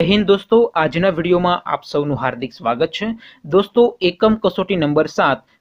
બહેન દોસ્તો આજના વિડીયોમાં આપ સૌનું હાર્દિક સ્વાગત છે દોસ્તો એકમ કસોટી નંબર સાત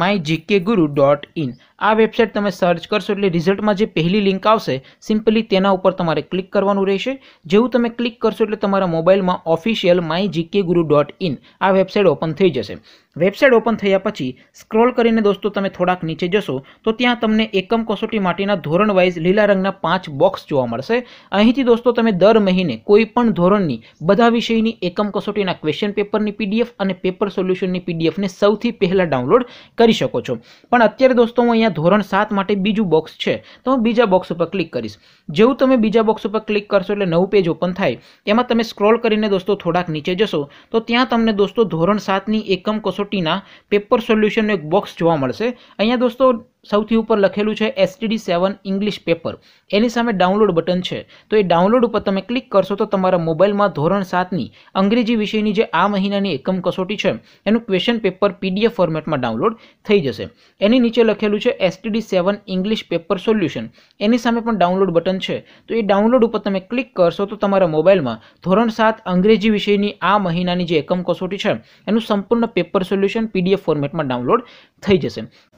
my GK guru dot in આ વેબસાઇટ તમે સર્ચ કરશો એટલે રિઝલ્ટમાં જે પહેલી લિંક આવશે સિમ્પલી તેના ઉપર તમારે ક્લિક કરવાનું રહેશે જેવું તમે ક્લિક કરશો એટલે તમારા મોબાઈલમાં official my GK guru dot in આ વેબસાઇટ ઓપન થઈ જશે વેબસાઇટ ઓપન થયા પછી સ્ક્રોલ કરીને દોસ્તો તમે થોડાક નીચે જશો તો ત્યાં તમને એકમ કસોટી માટેના ધોરણ વાઇઝ લીલા રંગના પાંચ બોક્સ જોવા મળશે અહીંથી દોસ્તો તમે દર મહિને કોઈ પણ ધોરણની બધા વિષયની એકમ કસોટીના ક્વેશ્ચન પેપરની પીડીએફ અને પેપર સોલ્યુશનની પીડીએફને સૌથી પહેલાં ડાઉનલોડ કરી શકો છો પણ અત્યારે દોસ્તો હું અહીંયા ધોરણ સાત માટે બીજું બોક્સ છે તો હું બીજા બોક્સ ઉપર ક્લિક કરીશ જેવું તમે બીજા બોક્સ ઉપર ક્લિક કરશો એટલે નવું પેજ ઓપન થાય એમાં તમે સ્ક્રોલ કરીને દોસ્તો થોડાક નીચે જશો તો ત્યાં તમને દોસ્તો ધોરણ સાતની એકમ કસોટી ટીના પેપર સોલ્યુશનનું એક બોક્સ જોવા મળશે અહીંયા દોસ્તો સૌથી ઉપર લખેલું છે એસટીડી સેવન ઇંગ્લિશ પેપર એની સામે ડાઉનલોડ બટન છે તો એ ડાઉનલોડ ઉપર તમે ક્લિક કરશો તો તમારા મોબાઈલમાં ધોરણ સાતની અંગ્રેજી વિષયની જે આ મહિનાની એકમ કસોટી છે એનું ક્વેશ્ચન પેપર પીડીએફ ફોર્મેટમાં ડાઉનલોડ થઈ જશે એની નીચે લખેલું છે STD seven English paper solution એની સામે પણ ડાઉનલોડ બટન છે તો એ ડાઉનલોડ ઉપર તમે ક્લિક કરશો તો તમારા મોબાઈલમાં ધોરણ સાત અંગ્રેજી વિષયની આ મહિનાની જે એકમ કસોટી છે એનું સંપૂર્ણ પેપર સોલ્યુશન પીડીએફ ફોર્મેટમાં ડાઉનલોડ થઈ જશે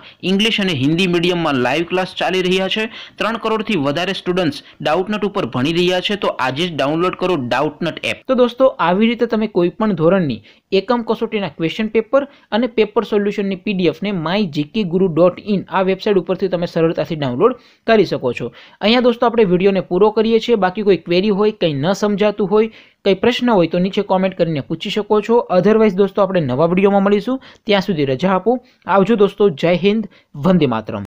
શાળાઓના ઇંગ્લિશ અને હિન્દી મીડિયમમાં લાઈવ ક્લાસ ચાલી રહ્યા છે ત્રણ કરોડથી વધારે સ્ટુડન્ટ્સ ડાઉટનટ ઉપર ભણી રહ્યા છે તો આજે જ ડાઉનલોડ કરો ડાઉટનટ એપ તો દોસ્તો આવી રીતે તમે કોઈપણ ધોરણની એકમ કસોટીના ક્વેશ્ચન પેપર અને પેપર સોલ્યુશનની પીડીએફને my GK guru dot in આ વેબસાઇટ ઉપરથી તમે સરળતાથી ડાઉનલોડ કરી શકો છો અહીંયા દોસ્તો આપણે વિડીયોને પૂરો કરીએ છીએ બાકી કોઈ ક્વેરી હોય કંઈ ન સમજાતું હોય કંઈ પ્રશ્ન હોય તો નીચે કોમેન્ટ કરીને પૂછી શકો છો અધરવાઇઝ દોસ્તો આપણે નવા વિડીયોમાં મળીશું ત્યાં સુધી રજા આપો આવજો દોસ્તો જય હિન્દ વંદે માતરમ